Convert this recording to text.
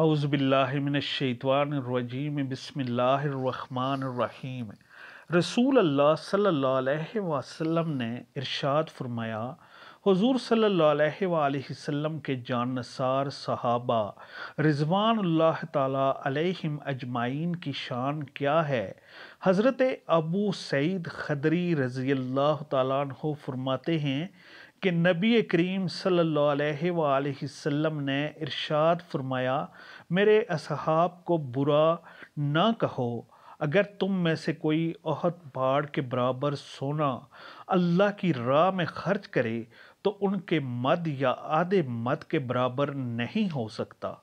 اعوذ باللہ من الشیطان الرجیم بسم اللہ الرحمن الرحیم رسول اللہ صلی اللہ علیہ وسلم نے ارشاد فرمایا حضور صلی اللہ علیہ وآلہ وسلم کے جان سار صحابہ رضوان اللہ تعالیٰ علیہم اجمائین کی شان کیا ہے حضرت ابو سعید خدری رضی اللہ تعالیٰ عنہ فرماتے ہیں کہ نبی کریم صلی اللہ علیہ وآلہ وسلم نے ارشاد فرمایا میرے اصحاب کو برا نہ کہو اگر تم میں سے کوئی عہد پاڑ کے برابر سونا اللہ کی راہ میں خرچ کرے تو ان کے مد یا آدھے مد کے برابر نہیں ہو سکتا